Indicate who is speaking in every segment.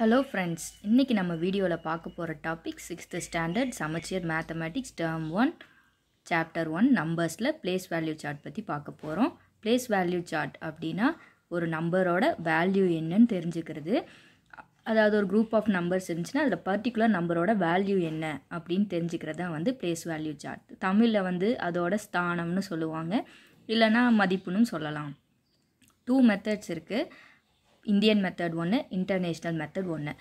Speaker 1: Hello friends இன்றைக்கி நம்ம வீடியோவில் பார்க்க போகிற topic sixth standard Samacheer mathematics term one chapter one நம்பர்ஸில் பிளேஸ் வேல்யூ சார்ட் பற்றி பார்க்க போகிறோம் பிளேஸ் வேல்யூ சார்ட் அப்படின்னா ஒரு நம்பரோட வேல்யூ என்னன்னு தெரிஞ்சுக்கிறது அதாவது ஒரு குரூப் ஆஃப் நம்பர்ஸ் இருந்துச்சுன்னா அதில் பர்டிகுலர் நம்பரோட வேல்யூ என்ன அப்படின்னு தெரிஞ்சுக்கிறது தான் வந்து பிளேஸ் வேல்யூ சார்ட் தமிழில் வந்து அதோட ஸ்தானம்னு சொல்லுவாங்க இல்லைனா மதிப்புன்னு சொல்லலாம் டூ மெத்தட்ஸ் இருக்குது இந்தியன் மெத்தட் ஒன்று இன்டர்நேஷ்னல் மெத்தட் ஒன்று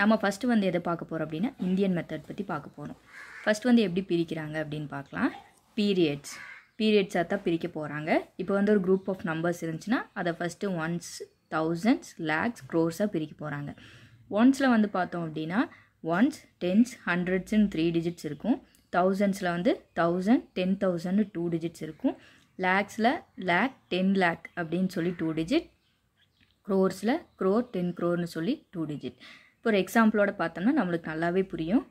Speaker 1: நம்ம ஃபஸ்ட்டு வந்து எதை பார்க்க போகிறோம் அப்படின்னா இந்தியன் மெத்தட் பற்றி பார்க்க போகிறோம் ஃபஸ்ட் வந்து எப்படி பிரிக்கிறாங்க அப்படின்னு பார்க்கலாம் பீரியட்ஸ் பீரியட்ஸாக தான் பிரிக்க போகிறாங்க இப்போ வந்து ஒரு குரூப் ஆஃப் நம்பர்ஸ் இருந்துச்சுன்னா அதை ஃபஸ்ட்டு ஒன்ஸ் தௌசண்ட்ஸ் லேக்ஸ் க்ரோர்ஸாக பிரிக்க போகிறாங்க ஒன்ஸில் வந்து பார்த்தோம் அப்படின்னா ஒன்ஸ் டென்ஸ் ஹண்ட்ரட்ஸ்ன்னு த்ரீ டிஜிட்ஸ் இருக்கும் தௌசண்ட்ஸில் வந்து தௌசண்ட் டென் தௌசண்ட்னு டூ டிஜிட்ஸ் இருக்கும் லேக்ஸில் லேக் டென் லேக் அப்படின்னு சொல்லி டூ டிஜிட் க்ரோர்ஸில் க்ரோர் டென் க்ரோர்னு சொல்லி டூ டிஜிட் இப்போ ஒரு எக்ஸாம்பிளோட பார்த்தோம்னா நம்மளுக்கு நல்லாவே புரியும்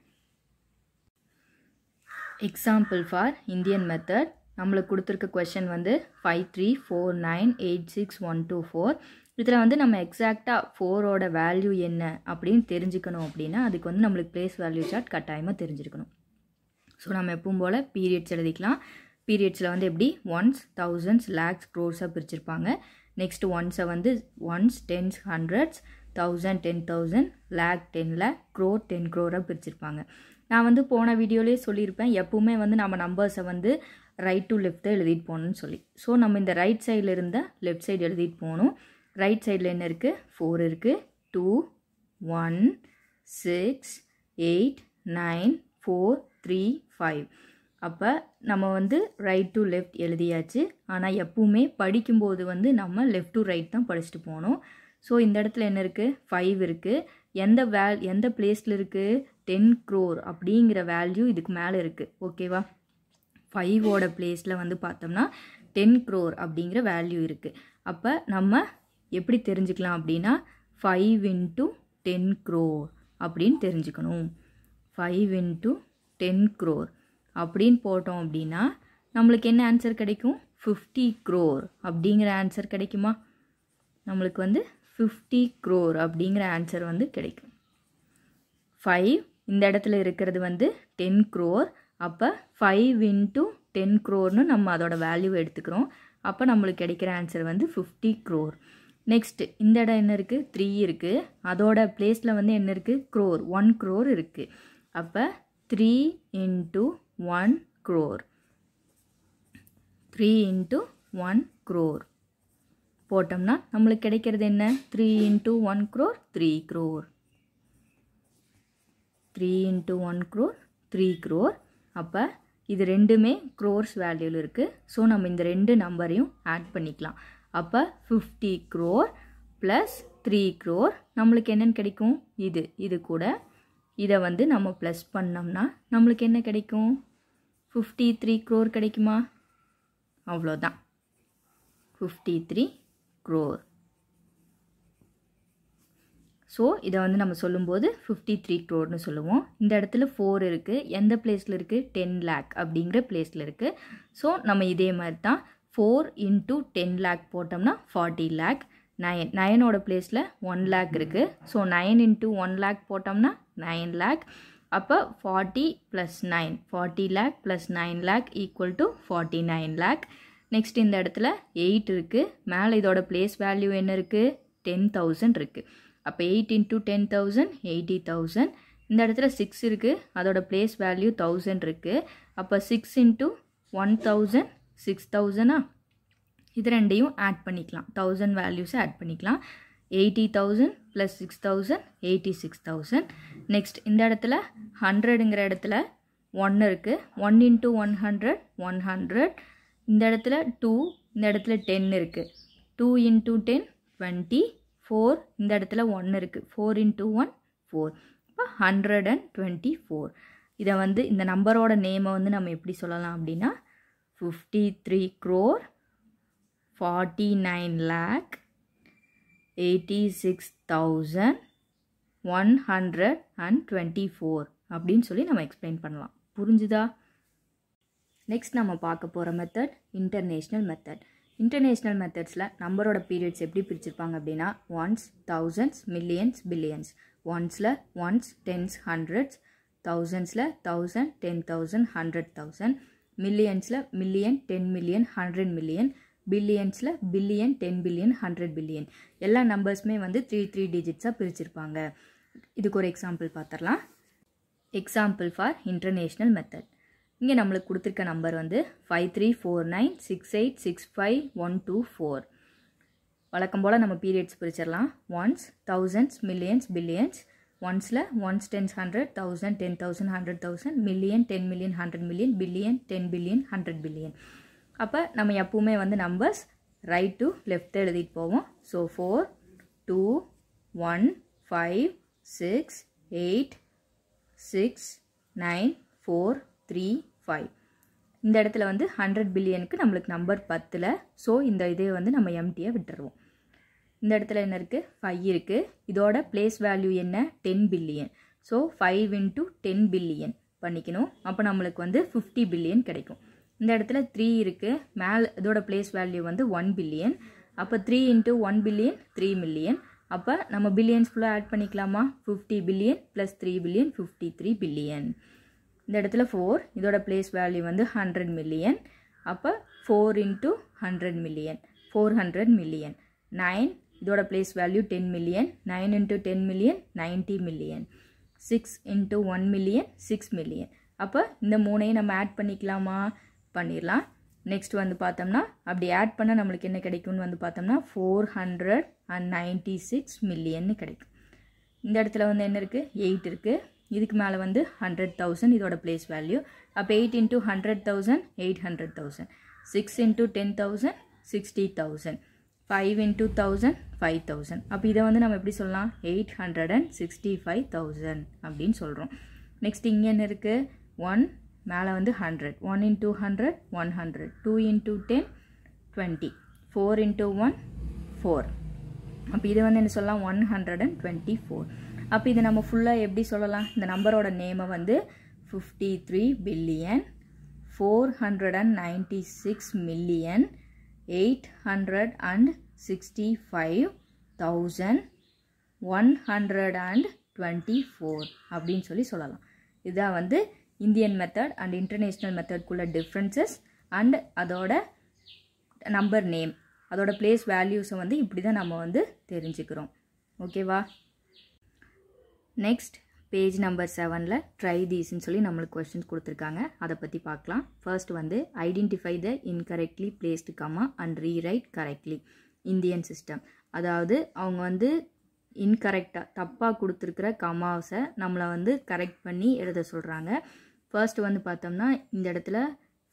Speaker 1: எக்ஸாம்பிள் ஃபார் இந்தியன் மெத்தட் நம்மளுக்கு கொடுத்துருக்க கொஷின் வந்து five three four nine eight six one two four இதில் வந்து நம்ம எக்ஸாக்டாக ஃபோரோட வேல்யூ என்ன அப்படின்னு தெரிஞ்சுக்கணும் அப்படின்னா அதுக்கு வந்து நம்மளுக்கு பிளேஸ் வேல்யூ சார்ட் கட்டாயமாக தெரிஞ்சிருக்கணும் ஸோ நம்ம எப்பவும் போல் பீரியட்ஸ் எழுதிக்கலாம் பீரியட்ஸில் வந்து எப்படி ஒன்ஸ் தௌசண்ட்ஸ் லேக்ஸ் க்ரோர்ஸாக பிரிச்சிருப்பாங்க நெக்ஸ்ட் ஒன்ஸை வந்து ones tens hundreds thousand ten thousand lakh ten lakh crore ten க்ரோராக பிரிச்சிருப்பாங்க நான் வந்து போன வீடியோலேயே சொல்லியிருப்பேன் எப்பவுமே வந்து நம்ம நம்பர்ஸை வந்து ரைட் டு லெஃப்ட் எழுதிட்டு போகணும்னு சொல்லி ஸோ நம்ம இந்த ரைட் சைடில் இருந்தால் லெஃப்ட் சைடு எழுதிட்டு போகணும் ரைட் சைடில் என்ன இருக்குது ஃபோர் இருக்குது two one six eight nine four three five அப்போ நம்ம வந்து ரைட் டு லெஃப்ட் எழுதியாச்சு ஆனால் எப்பவுமே படிக்கும்போது வந்து நம்ம லெஃப்ட் டு ரைட் தான் படிச்சுட்டு போகணும் ஸோ இந்த இடத்துல என்ன இருக்குது ஃபைவ் இருக்குது எந்த வேல் எந்த பிளேஸில் இருக்குது டென் க்ரோர் அப்படிங்கிற வேல்யூ இதுக்கு மேலே இருக்குது ஓகேவா ஃபைவோட பிளேஸில் வந்து பார்த்தோம்னா டென் க்ரோர் அப்படிங்கிற வேல்யூ இருக்குது அப்போ நம்ம எப்படி தெரிஞ்சுக்கலாம் அப்படின்னா ஃபைவ் இன்ட்டு டென் க்ரோர் அப்படின்னு தெரிஞ்சுக்கணும் ஃபைவ் இன்ட்டு டென் க்ரோர் அப்படின்னு போட்டோம் அப்படின்னா நம்மளுக்கு என்ன ஆன்சர் கிடைக்கும் ஃபிஃப்டி க்ரோர் அப்படிங்கிற ஆன்சர் கிடைக்குமா நம்மளுக்கு வந்து ஃபிஃப்டி க்ரோர் அப்படிங்கிற ஆன்சர் வந்து கிடைக்கும் ஃபைவ் இந்த இடத்துல இருக்கிறது வந்து டென் க்ரோர் அப்போ ஃபைவ் இன்ட்டு டென் க்ரோர்னு நம்ம அதோட வேல்யூ எடுத்துக்கிறோம் அப்போ நம்மளுக்கு கிடைக்கிற ஆன்சர் வந்து ஃபிஃப்டி க்ரோர் நெக்ஸ்ட்டு இந்த இடம் என்ன இருக்குது த்ரீ இருக்குது அதோட ப்ளேஸில் வந்து என்ன இருக்குது க்ரோர் ஒன் க்ரோர் இருக்குது அப்போ three into 1 crore 3 into 1 crore போட்டோம்னா நம்மளுக்கு கிடைக்கிறது என்ன three into one crore three crore three into one crore three crore அப்போ இது ரெண்டுமே க்ரோர்ஸ் வேல்யூவில் இருக்குது ஸோ நம்ம இந்த ரெண்டு நம்பரையும் ஆட் பண்ணிக்கலாம் அப்போ fifty crore plus three crore நம்மளுக்கு என்னென்னு கிடைக்கும் இது இது கூட இதை வந்து நம்ம ப்ளஸ் பண்ணோம்னா நம்மளுக்கு என்ன கிடைக்கும் ஃபிஃப்டி த்ரீ க்ரோர் கிடைக்குமா அவ்வளோதான் ஃபிஃப்டி த்ரீ க்ரோர் ஸோ இதை வந்து நம்ம சொல்லும்போது ஃபிஃப்டி த்ரீ க்ரோர்னு சொல்லுவோம் இந்த இடத்துல ஃபோர் இருக்குது எந்த பிளேஸில் இருக்குது டென் லேக் அப்படிங்கிற பிளேஸில் இருக்குது ஸோ நம்ம இதே மாதிரி தான் ஃபோர் இன்ட்டு டென் லேக் போட்டோம்னா ஃபார்ட்டி லேக் நயன் நயனோட பிளேஸில் ஒன் லேக் இருக்குது so nine into one lakh போட்டோம்னா நயன் லேக் அப்போ forty plus nine forty lakh plus nine lakh equal to forty nine lakh next இந்த இடத்துல எயிட் இருக்குது மேலே இதோட ப்ளேஸ் வேல்யூ என்ன இருக்குது டென் தௌசண்ட் இருக்குது அப்போ eight into ten thousand eighty thousand இந்த இடத்துல சிக்ஸ் இருக்குது அதோட ப்ளேஸ் வேல்யூ தௌசண்ட் இருக்குது அப்போ சிக்ஸ் இன்ட்டு ஒன் தௌசண்ட் சிக்ஸ் தௌசண்டா இது ரெண்டையும் ஆட் பண்ணிக்கலாம் தௌசண்ட் வேல்யூஸை ஆட் பண்ணிக்கலாம் eighty thousand plus six thousand eighty six thousand next இந்த இடத்துல ஹண்ட்ரடுங்கிற இடத்துல ஒன் இருக்குது one into one hundred one hundred இந்த இடத்துல டூ இந்த இடத்துல டென் இருக்குது two into ten twenty four இந்த இடத்துல ஒன் இருக்குது ஃபோர் இன்ட்டு ஒன் ஃபோர் இப்போ ஹண்ட்ரட் அண்ட் டுவெண்ட்டி ஃபோர் இதை வந்து இந்த நம்பரோட நேமை வந்து நம்ம எப்படி சொல்லலாம் அப்படின்னா fifty three crore forty nine lakh 86124 அப்படின்னு சொல்லி நம்ம explain பண்ணலாம் புரிஞ்சுதா நெக்ஸ்ட் நம்ம பார்க்க போகிற மெத்தட் இன்டர்நேஷ்னல் மெத்தட் இன்டர்நேஷ்னல் மெத்தட்ஸில் நம்பரோட பீரியட்ஸ் எப்படி பிரிச்சிருப்பாங்க அப்படின்னா ஒன்ஸ் தௌசண்ட்ஸ் மில்லியன்ஸ் billions ஒன்ஸில் ஒன்ஸ் டென்ஸ் ஹண்ட்ரட்ஸ் தௌசண்ட்ஸில் thousand ten thousand hundred thousand மில்லியன்ஸில் million ten million hundred million பில்லியன்ஸில் billion ten billion hundred billion எல்லா நம்பர்ஸுமே வந்து த்ரீ த்ரீ டிஜிட்ஸாக பிரிச்சிருப்பாங்க இதுக்கு ஒரு எக்ஸாம்பிள் பார்த்துடலாம் எக்ஸாம்பிள் ஃபார் இன்டர்நேஷ்னல் மெத்தட் இங்கே நம்மளுக்கு கொடுத்துருக்க நம்பர் வந்து five three four nine six eight six five one two four வழக்கம் போல் நம்ம பீரியட்ஸ் பிரிச்சிடலாம் ஒன்ஸ் தௌசண்ட்ஸ் மில்லியன்ஸ் பில்லியன்ஸ் ஒன்ஸில் ones tens hundred thousand ten thousand hundred thousand million ten million hundred million billion ten billion hundred billion அப்போ நம்ம எப்பவுமே வந்து numbers right to left எழுதிட்டு போவோம் so four two one five six eight six nine four three five இந்த இடத்துல வந்து hundred பில்லியனுக்கு நம்மளுக்கு நம்பர் பத்தில் ஸோ இந்த இதே வந்து நம்ம எம்டியை விட்டுருவோம் இந்த இடத்துல என்ன இருக்குது ஃபைவ் இருக்குது இதோட பிளேஸ் வேல்யூ என்ன ten billion so five into ten billion பண்ணிக்கணும் அப்போ நம்மளுக்கு வந்து ஃபிஃப்டி பில்லியன் கிடைக்கும் இந்த இடத்துல த்ரீ இருக்குது மேல் இதோட பிளேஸ் வேல்யூ வந்து ஒன் பில்லியன் அப்போ three into one billion three million அப்போ நம்ம பில்லியன்ஸ் ஃபுல்லாக ஆட் பண்ணிக்கலாமா fifty billion plus three billion fifty three billion இந்த இடத்துல ஃபோர் இதோட பிளேஸ் வேல்யூ வந்து ஹண்ட்ரட் மில்லியன் அப்போ four into hundred million four hundred million nine இதோட place value ten million nine into ten million ninety million six into one million six million அப்போ இந்த மூணையும் நம்ம ஆட் பண்ணிக்கலாமா பண்ணிடலாம் நெக்ஸ்ட் வந்து பார்த்தோம்னா அப்படி ஆட் பண்ணால் நம்மளுக்கு என்ன கிடைக்கும்னு வந்து பார்த்தோம்னா four hundred and ninety six மில்லியன்னு கிடைக்கும் இந்த இடத்துல வந்து என்ன இருக்குது எயிட் இருக்குது இதுக்கு மேலே வந்து ஹண்ட்ரட் தௌசண்ட் இதோட பிளேஸ் வேல்யூ அப்போ eight into hundred thousand eight hundred thousand six into ten thousand sixty thousand five into thousand five thousand அப்போ இதை வந்து நம்ம எப்படி சொல்லலாம் eight hundred and sixty five thousand அப்படின்னு சொல்கிறோம் நெக்ஸ்ட் இங்கே என்ன இருக்குது ஒன் மேலே வந்து hundred one into hundred one hundred two into ten twenty four into one four அப்போ இது வந்து என்ன சொல்லலாம் one hundred and twenty four அப்போ இது நம்ம ஃபுல்லாக எப்படி சொல்லலாம் இந்த நம்பரோட நேமை வந்து fifty three billion four hundred and ninety six million eight hundred and sixty five thousand one hundred and twenty four அப்படின்னு சொல்லி சொல்லலாம் இதான் வந்து இந்தியன் மெத்தட் அண்ட் இன்டர்நேஷ்னல் மெத்தட்குள்ள டிஃப்ரென்சஸ் அண்ட் அதோட நம்பர் நேம் அதோட பிளேஸ் வேல்யூஸை வந்து இப்படி தான் நம்ம வந்து தெரிஞ்சுக்கிறோம் ஓகேவா நெக்ஸ்ட் பேஜ் நம்பர் செவனில் ட்ரை தீஸ்ன்னு சொல்லி நம்மளுக்கு கொஸ்டின்ஸ் கொடுத்துருக்காங்க அதை பற்றி பார்க்கலாம் ஃபர்ஸ்ட் வந்து identify the incorrectly placed comma and rewrite correctly Indian system அதாவது அவங்க வந்து இன்கரெக்டாக தப்பாக கொடுத்துருக்குற கமாஸை நம்மளை வந்து கரெக்ட் பண்ணி எழுத சொல்கிறாங்க ஃபர்ஸ்ட் வந்து பார்த்தோம்னா இந்த இடத்துல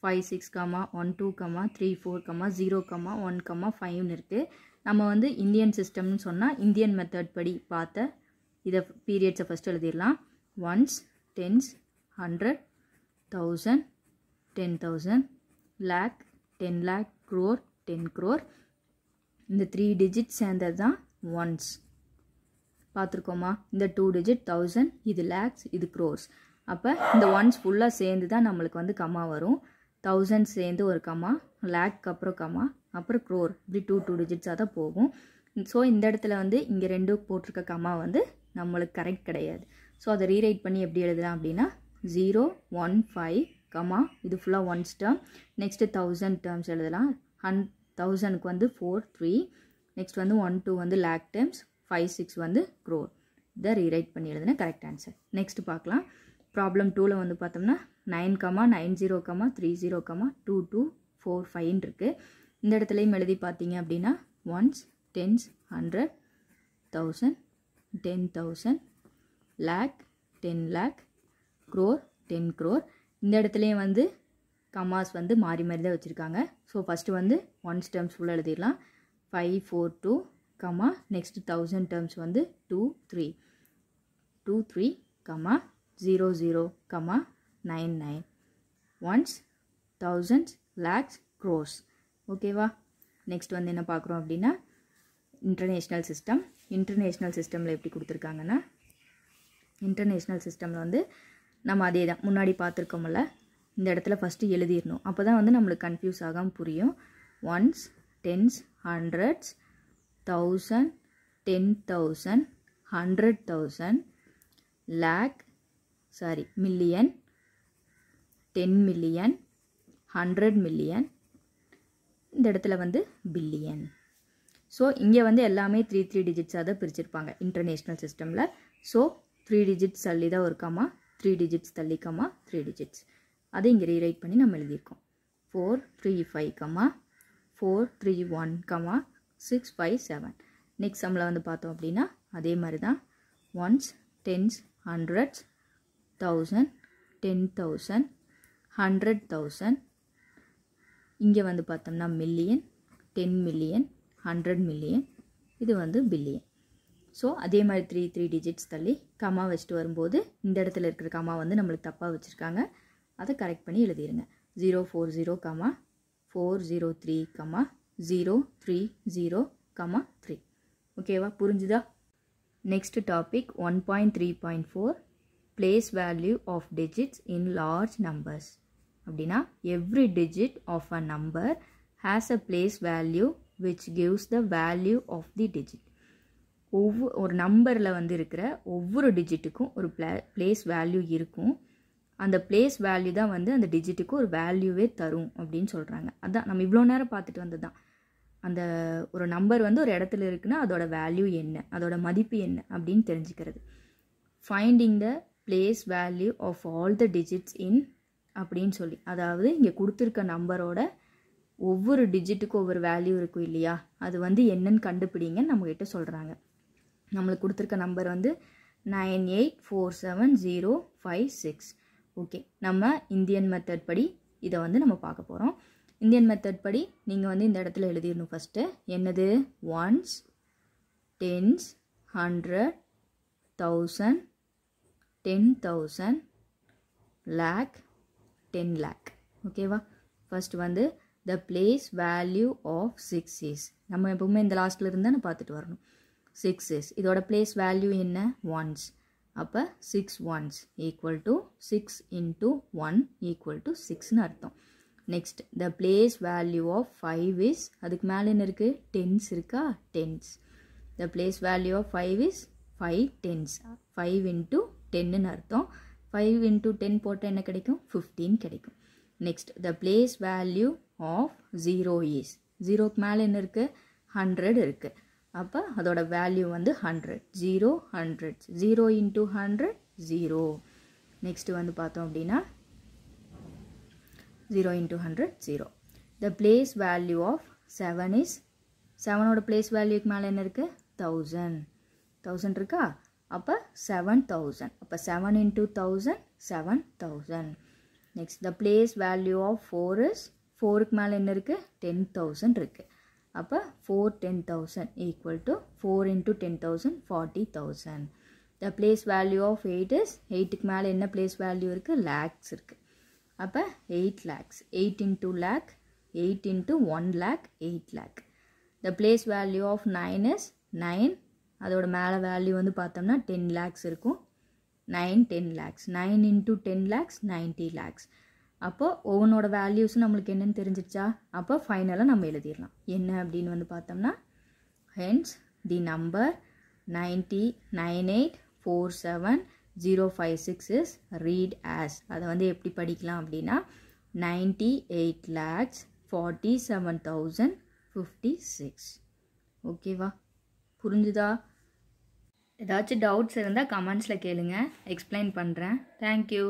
Speaker 1: five six comma one two comma three four comma zero comma one comma ஃபைவ்னு இருக்குது நம்ம வந்து இந்தியன் சிஸ்டம்னு சொன்னால் இந்தியன் மெத்தட் படி பார்த்த இதை பீரியட்ஸை ஃபஸ்ட் எழுதிடலாம் ones tens hundred thousand ten thousand lakh ten lakh crore ten crore இந்த த்ரீ டிஜிட் சேர்ந்தது தான் ஒன்ஸ் பார்த்துருக்கோமா இந்த டூ டிஜிட் தௌசண்ட் இது லேக்ஸ் இது க்ரோர்ஸ் அப்போ இந்த ஒன்ஸ் ஃபுல்லாக சேர்ந்து தான் நம்மளுக்கு வந்து கம்மா வரும் தௌசண்ட் சேர்ந்து ஒரு கம்மா லேக்கு அப்புறம் கம்மா அப்புறம் க்ரோர் இப்படி டூ டூ டிஜிட்ஸாக தான் போகும் ஸோ இந்த இடத்துல வந்து இங்கே ரெண்டும் போட்டிருக்க கம்மா வந்து நம்மளுக்கு கரெக்ட் கிடையாது ஸோ அதை ரீரைட் பண்ணி எப்படி எழுதலாம் அப்படின்னா ஜீரோ ஒன் ஃபைவ் கம்மா இது ஃபுல்லாக ones term next thousand terms எழுதலாம் ஹன் தௌசண்ட்க்கு வந்து ஃபோர் த்ரீ நெக்ஸ்ட் வந்து ஒன் டூ வந்து லேக் டேர்ம்ஸ் ஃபைவ் சிக்ஸ் வந்து க்ரோர் இதை ரீரைட் பண்ணி எழுதுன கரெக்ட் ஆன்சர் நெக்ஸ்ட் பார்க்கலாம் ப்ராப்ளம் டூவில் வந்து பார்த்தோம்னா nine comma nine zero comma three zero comma two two four five இருக்குது இந்த இடத்துலையும் எழுதி பார்த்தீங்க அப்படின்னா ones tens hundred thousand ten thousand lakh ten lakh crore ten crore இந்த இடத்துலையும் வந்து கமாஸ் வந்து மாறி மாறி தான் வச்சுருக்காங்க ஸோ ஃபஸ்ட்டு வந்து ஒன்ஸ் டேர்ம்ஸ் ஃபுல்லாக எழுதிடலாம் five four two comma next thousand terms வந்து two three two three comma zero zero comma nine nine ones thousands lakhs crores ஓகேவா நெக்ஸ்ட் வந்து என்ன பார்க்குறோம் அப்படின்னா இன்டர்நேஷ்னல் சிஸ்டம் இன்டர்நேஷ்னல் சிஸ்டமில் எப்படி கொடுத்துருக்காங்கன்னா இன்டர்நேஷ்னல் சிஸ்டமில் வந்து நம்ம அதே தான் முன்னாடி பார்த்துருக்கோம்ல இந்த இடத்துல ஃபஸ்ட்டு எழுதிடணும் அப்போ தான் வந்து நம்மளுக்கு கன்ஃபியூஸ் ஆகாமல் புரியும் ones tens hundreds thousand ten thousand hundred thousand lakh sorry million ten million hundred million இந்த இடத்துல வந்து பில்லியன் ஸோ இங்கே வந்து எல்லாமே த்ரீ த்ரீ டிஜிட்ஸாக தான் பிரிச்சிருப்பாங்க இன்டர்நேஷ்னல் சிஸ்டமில் ஸோ த்ரீ டிஜிட்ஸ் தள்ளி தான் இருக்காமா த்ரீ டிஜிட்ஸ் தள்ளி த்ரீ டிஜிட்ஸ் அதை இங்கே ரீரைட் பண்ணி நம்ம எழுதியிருக்கோம் four three five comma four three one comma six five seven next சம்மில் வந்து பார்த்தோம் அப்படின்னா அதே மாதிரி தான் ones tens hundreds thousand ten thousand hundred thousand இங்கே வந்து பார்த்தோம்னா million ten million hundred million இது வந்து பில்லியன் ஸோ அதே மாதிரி த்ரீ த்ரீ டிஜிட்ஸ் தள்ளி கம்மா வச்சுட்டு வரும்போது இந்த இடத்துல இருக்கிற கம்மா வந்து நம்மளுக்கு தப்பாக வச்சுருக்காங்க அதை கரெக்ட் பண்ணி எழுதிடுங்க zero four zero comma four zero three comma zero three zero comma three ஓகேவா புரிஞ்சுதா next topic one point three point four place value of digits in large numbers அப்படின்னா every digit of a number has a place value which gives the value of the digit ஒரு நம்பரில் வந்து இருக்கிற ஒவ்வொரு டிஜிட்டுக்கும் ஒரு play place value இருக்கும் அந்த place value தான் வந்து அந்த டிஜிட்டுக்கு ஒரு வேல்யூவே தரும் அப்படின்னு சொல்கிறாங்க அதான் நம்ம இவ்வளோ நேரம் பார்த்துட்டு வந்தது தான் அந்த ஒரு நம்பர் வந்து ஒரு இடத்துல இருக்குன்னா அதோட வேல்யூ என்ன அதோட மதிப்பு என்ன அப்படின்னு தெரிஞ்சுக்கிறது finding the place value of all the digits in அப்படின்னு சொல்லி அதாவது இங்கே கொடுத்துருக்க நம்பரோட ஒவ்வொரு டிஜிட்டுக்கும் ஒவ்வொரு வேல்யூ இருக்கும் இல்லையா அது வந்து என்னென்னு கண்டுபிடிங்கன்னு நம்மக்கிட்ட சொல்கிறாங்க நம்மளுக்கு கொடுத்துருக்க நம்பர் வந்து nine eight four seven zero five six okay நம்ம இந்தியன் மெத்தட் படி இதை வந்து நம்ம பார்க்க போகிறோம் இந்தியன் மெத்தட் படி நீங்கள் வந்து இந்த இடத்துல எழுதிடணும் ஃபஸ்ட்டு என்னது ones tens hundred thousand ten thousand lakh ten lakh ஓகேவா ஃபஸ்ட் வந்து the place value of six is நம்ம எப்பவுமே இந்த லாஸ்ட்டில் இருந்தால் பார்த்துட்டு வரணும் சிக்ஸ் இஸ் இதோட பிளேஸ் வேல்யூ என்ன ஒன்ஸ் அப்போ six ones equal to six into one equal to சிக்ஸ்னு அர்த்தம் next the place value of five is அதுக்கு மேலே என்ன இருக்குது டென்ஸ் இருக்கா tens the place value of five is five tens five into டென்னுன்னு அர்த்தம் ஃபைவ் இன்ட்டு டென் போட்டால் என்ன கிடைக்கும் ஃபிஃப்டீன் கிடைக்கும் next the place value of zero is ஜீரோக்கு மேலே என்ன இருக்குது ஹண்ட்ரட் இருக்குது அப்போ அதோட வேல்யூ வந்து hundred zero hundred zero into hundred zero next வந்து பார்த்தோம் அப்படின்னா zero into hundred zero the place value of seven is செவனோட பிளேஸ் வேல்யூக்கு மேலே என்ன இருக்குது தௌசண்ட் தௌசண்ட் இருக்கா Upper 7000. Upper 7 into 1000, 7000. Next, the place value of 4 is 4 mal in 10,000. Upper 4 10,000 equal to 4 into 10,000, 40,000. The place value of 8 is 8 mal in place value irukku? lakhs. Upper 8 lakhs. 8 into lakh, 8 into 1 lakh, 8 lakh. The place value of 9 is 9 அதோட மேலே value வந்து பார்த்தோம்னா ten lakhs இருக்கும் nine ten lakhs nine into ten lakhs ninety lakhs அப்போது ஒவ்வொன்றோட வேல்யூஸும் நம்மளுக்கு என்னென்னு தெரிஞ்சிருச்சா அப்போ ஃபைனலாக நம்ம எழுதிடலாம் என்ன அப்படின்னு வந்து பார்த்தோம்னா hence the number ninety nine eight four seven zero five six is read as அதை வந்து எப்படி படிக்கலாம் அப்படின்னா ninety eight lakhs forty seven thousand fifty six ஓகேவா புரிஞ்சுதா ஏதாச்சும் டவுட்ஸ் இருந்தால் கமெண்ட்ஸில் கேளுங்கள் எக்ஸ்பிளைன் பண்ணுறேன் தேங்க்யூ